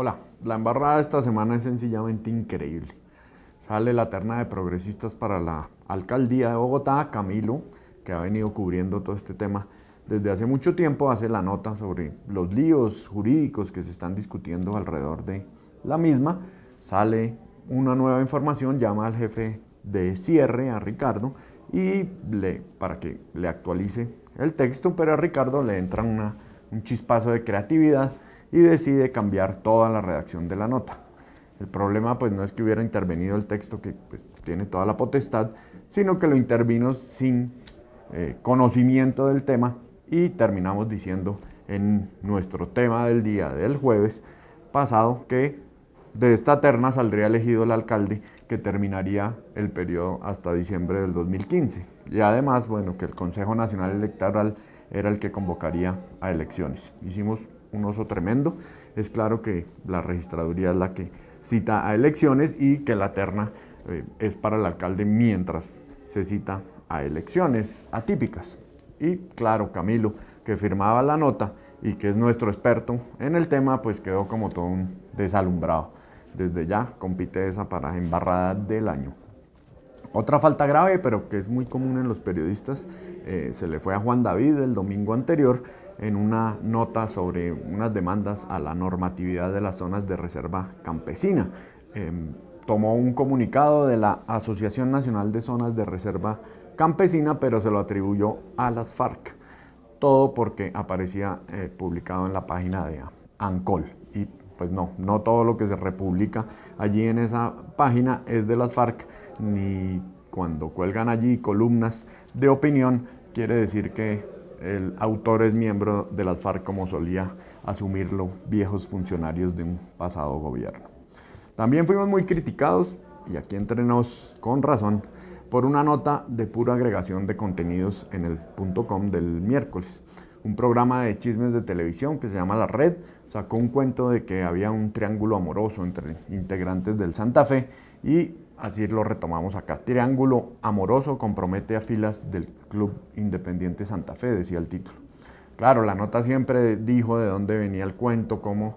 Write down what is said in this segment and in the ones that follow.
Hola, la embarrada esta semana es sencillamente increíble. Sale la terna de progresistas para la alcaldía de Bogotá, Camilo, que ha venido cubriendo todo este tema desde hace mucho tiempo, hace la nota sobre los líos jurídicos que se están discutiendo alrededor de la misma. Sale una nueva información, llama al jefe de cierre, a Ricardo, y le, para que le actualice el texto, pero a Ricardo le entra un chispazo de creatividad y decide cambiar toda la redacción de la nota. El problema pues no es que hubiera intervenido el texto que pues, tiene toda la potestad, sino que lo intervino sin eh, conocimiento del tema y terminamos diciendo en nuestro tema del día del jueves pasado que de esta terna saldría elegido el alcalde que terminaría el periodo hasta diciembre del 2015. Y además, bueno, que el Consejo Nacional Electoral era el que convocaría a elecciones. Hicimos un oso tremendo, es claro que la registraduría es la que cita a elecciones y que la terna eh, es para el alcalde mientras se cita a elecciones atípicas. Y claro, Camilo, que firmaba la nota y que es nuestro experto en el tema, pues quedó como todo un desalumbrado. Desde ya compite esa para embarrada del año. Otra falta grave, pero que es muy común en los periodistas, eh, se le fue a Juan David el domingo anterior en una nota sobre unas demandas a la normatividad de las zonas de reserva campesina. Em, tomó un comunicado de la Asociación Nacional de Zonas de Reserva Campesina, pero se lo atribuyó a las FARC. Todo porque aparecía eh, publicado en la página de ANCOL. Pues no, no todo lo que se republica allí en esa página es de las FARC, ni cuando cuelgan allí columnas de opinión quiere decir que el autor es miembro de las FARC como solía asumirlo viejos funcionarios de un pasado gobierno. También fuimos muy criticados, y aquí entrenos con razón, por una nota de pura agregación de contenidos en el .com del miércoles, un programa de chismes de televisión que se llama La Red, sacó un cuento de que había un triángulo amoroso entre integrantes del Santa Fe y así lo retomamos acá. Triángulo amoroso compromete a filas del Club Independiente Santa Fe, decía el título. Claro, la nota siempre dijo de dónde venía el cuento, como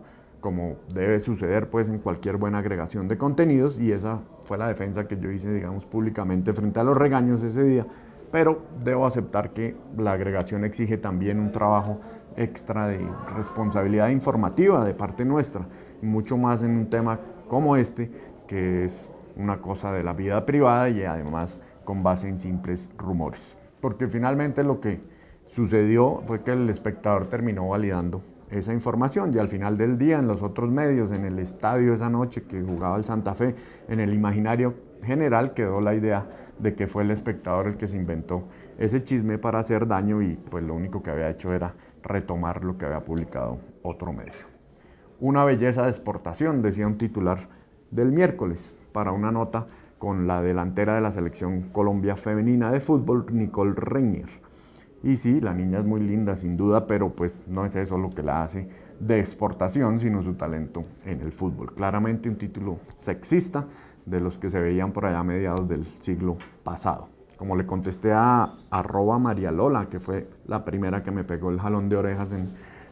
debe suceder pues en cualquier buena agregación de contenidos y esa fue la defensa que yo hice digamos públicamente frente a los regaños ese día pero debo aceptar que la agregación exige también un trabajo extra de responsabilidad informativa de parte nuestra, mucho más en un tema como este, que es una cosa de la vida privada y además con base en simples rumores. Porque finalmente lo que sucedió fue que el espectador terminó validando esa información y al final del día en los otros medios, en el estadio esa noche que jugaba el Santa Fe, en el imaginario general quedó la idea de que fue el espectador el que se inventó ese chisme para hacer daño y pues lo único que había hecho era retomar lo que había publicado otro medio. Una belleza de exportación, decía un titular del miércoles, para una nota con la delantera de la selección Colombia femenina de fútbol, Nicole Reñer y sí, la niña es muy linda, sin duda, pero pues no es eso lo que la hace de exportación, sino su talento en el fútbol. Claramente un título sexista de los que se veían por allá a mediados del siglo pasado. Como le contesté a arroba Lola que fue la primera que me pegó el jalón de orejas en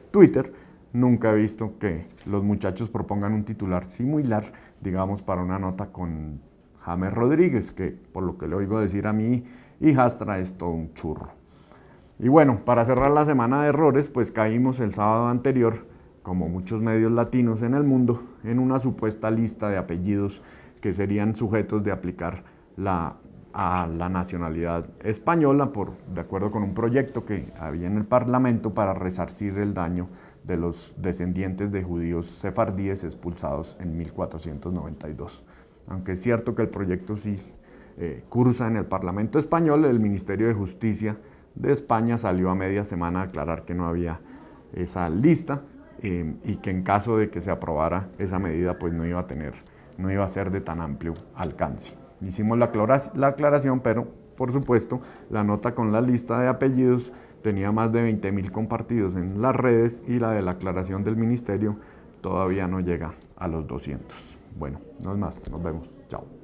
Twitter, nunca he visto que los muchachos propongan un titular similar, digamos, para una nota con James Rodríguez, que por lo que le oigo decir a mi hijastra es todo un churro. Y bueno, para cerrar la semana de errores, pues caímos el sábado anterior, como muchos medios latinos en el mundo, en una supuesta lista de apellidos que serían sujetos de aplicar a la nacionalidad española, por, de acuerdo con un proyecto que había en el Parlamento para resarcir el daño de los descendientes de judíos sefardíes expulsados en 1492. Aunque es cierto que el proyecto sí eh, cursa en el Parlamento español, el Ministerio de Justicia de España salió a media semana a aclarar que no había esa lista eh, y que en caso de que se aprobara esa medida pues no iba a tener, no iba a ser de tan amplio alcance. Hicimos la, la aclaración, pero por supuesto la nota con la lista de apellidos tenía más de 20.000 compartidos en las redes y la de la aclaración del ministerio todavía no llega a los 200. Bueno, no es más, nos vemos, chao.